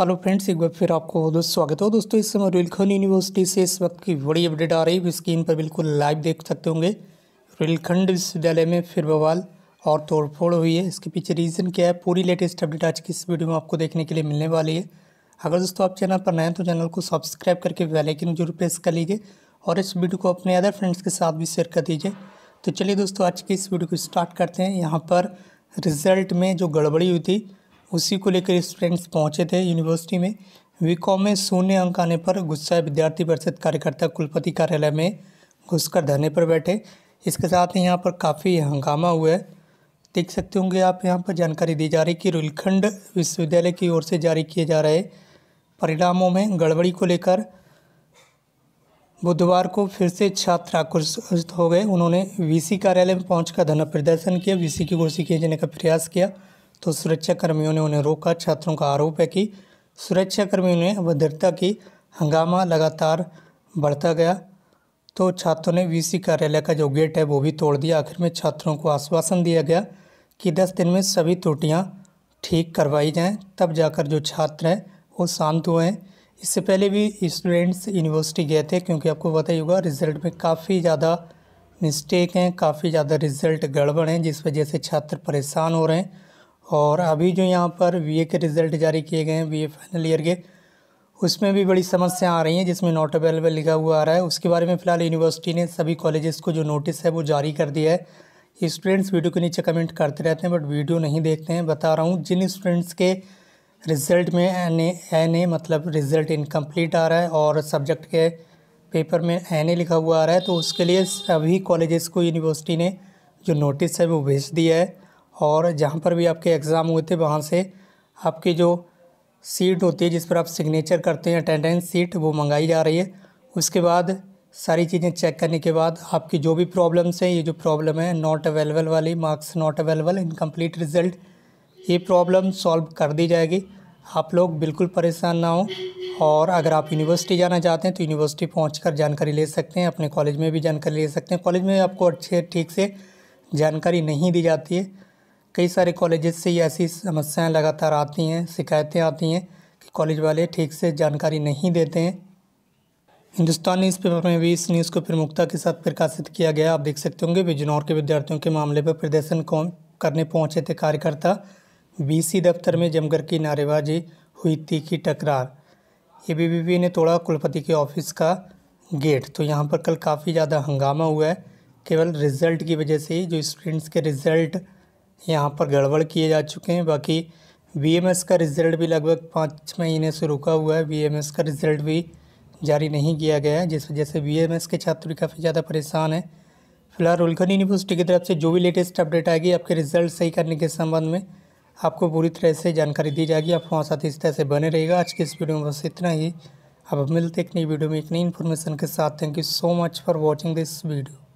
hello friends एक बार फिर आपको दोस्त स्वागत हो दोस्तों इस समय रुलखंड यूनिवर्सिटी से इस वक्त की बड़ी अपडेट आ रही है स्क्रीन पर बिल्कुल लाइव देख सकते होंगे रुलखंड विश्वविद्यालय में फिर बवाल और तोड़फोड़ हुई है इसके पीछे रीज़न क्या है पूरी लेटेस्ट अपडेट आज की इस वीडियो में आपको देखने के लिए मिलने वाली है अगर दोस्तों आप चैनल पर नए तो चैनल को सब्सक्राइब करके वेलाइकन जरूर प्रेस कर लीजिए और इस वीडियो को अपने अदर फ्रेंड्स के साथ भी शेयर कर दीजिए तो चलिए दोस्तों आज की इस वीडियो को स्टार्ट करते हैं यहाँ पर रिज़ल्ट में जो गड़बड़ी हुई थी उसी को लेकर स्टूडेंट्स पहुंचे थे यूनिवर्सिटी में वीकॉम में शून्य अंक आने पर गुस्सा विद्यार्थी परिषद कार्यकर्ता कुलपति कार्यालय में घुसकर धरने पर बैठे इसके साथ ही यहाँ पर काफ़ी हंगामा हुआ है देख सकते होंगे आप यहाँ पर जानकारी दी जा रही कि रुलखंड विश्वविद्यालय की ओर से जारी किए जा रहे परिणामों में गड़बड़ी को लेकर बुधवार को फिर से छात्र आक्रोशित हो गए उन्होंने वीसी कार्यालय में पहुंचकर धरना प्रदर्शन किया वीसी की कुर्सी खींचने का प्रयास किया तो सुरक्षाकर्मियों ने उन्हें रोका छात्रों का आरोप है कि सुरक्षाकर्मियों ने अभद्रता की हंगामा लगातार बढ़ता गया तो छात्रों ने सी कार्यालय का जो गेट है वो भी तोड़ दिया आखिर में छात्रों को आश्वासन दिया गया कि दस दिन में सभी त्रुटियाँ ठीक करवाई जाएँ तब जाकर जो छात्र हैं वो शांत हुए हैं इससे पहले भी स्टूडेंट्स यूनिवर्सिटी गए थे क्योंकि आपको पता ही होगा रिज़ल्ट में काफ़ी ज़्यादा मिस्टेक हैं काफ़ी ज़्यादा रिज़ल्ट गड़बड़ हैं जिस वजह से छात्र परेशान हो रहे हैं और अभी जो यहाँ पर वी के रिज़ल्ट जारी किए गए हैं वी फाइनल ईयर के उसमें भी बड़ी समस्या आ रही हैं जिसमें नॉट अवेलेबल लिखा हुआ आ रहा है उसके बारे में फ़िलहाल यूनिवर्सिटी ने सभी कॉलेजेस को जो नोटिस है वो जारी कर दिया है स्टूडेंट्स वीडियो के नीचे कमेंट करते रहते हैं बट वीडियो नहीं देखते हैं बता रहा हूँ जिन स्टूडेंट्स के रिज़ल्ट में एन एन ए मतलब रिज़ल्ट इनकम्प्लीट आ रहा है और सब्जेक्ट के पेपर में एन ए लिखा हुआ आ रहा है तो उसके लिए सभी कॉलेजेस को यूनिवर्सिटी ने जो नोटिस है वो भेज दिया है और जहाँ पर भी आपके एग्ज़ाम हुए थे वहाँ से आपकी जो सीट होती है जिस पर आप सिग्नेचर करते हैं अटेंडेंस सीट वो मंगाई जा रही है उसके बाद सारी चीज़ें चेक करने के बाद आपकी जो भी प्रॉब्लम्स हैं ये जो प्रॉब्लम है नॉट अवेलेबल वाली marks not available incomplete result ये प्रॉब्लम सॉल्व कर दी जाएगी आप लोग बिल्कुल परेशान ना हो और अगर आप यूनिवर्सिटी जाना चाहते हैं तो यूनिवर्सिटी पहुँच जानकारी ले सकते हैं अपने कॉलेज में भी जानकारी ले सकते हैं कॉलेज में आपको अच्छे ठीक से जानकारी नहीं दी जाती है कई सारे कॉलेजेस से ये ऐसी समस्याएं लगातार आती हैं शिकायतें आती हैं कि कॉलेज वाले ठीक से जानकारी नहीं देते हैं हिंदुस्तान न्यूज़पेपर में भी इस न्यूज़ को प्रमुखता के साथ प्रकाशित किया गया आप देख सकते होंगे बिजनौर के विद्यार्थियों के मामले पर प्रदर्शन करने पहुंचे थे कार्यकर्ता बीसी दफ्तर में जमकर की नारेबाजी हुई तीखी टकरार ए ने तोड़ा कुलपति के ऑफिस का गेट तो यहाँ पर कल काफ़ी ज़्यादा हंगामा हुआ है केवल रिज़ल्ट की वजह से ही जो स्टूडेंट्स के रिज़ल्ट यहाँ पर गड़बड़ किए जा चुके हैं बाकी बी का रिज़ल्ट भी लगभग पाँच महीने से रुका हुआ है बी का रिज़ल्ट भी जारी नहीं किया गया है जिस वजह से बी के छात्र भी काफ़ी ज़्यादा परेशान हैं फिलहाल उल्खन यूनिवर्सिटी की तरफ से जो भी लेटेस्ट अपडेट आएगी आपके रिज़ल्ट सही करने के संबंध में आपको पूरी तरह से जानकारी दी जाएगी आप हमारे साथ इस तरह से बने रहेगा आज के इस वीडियो में बस इतना ही अब मिलते एक नई वीडियो में एक नई इन्फॉर्मेशन के साथ thank you so much for watching this video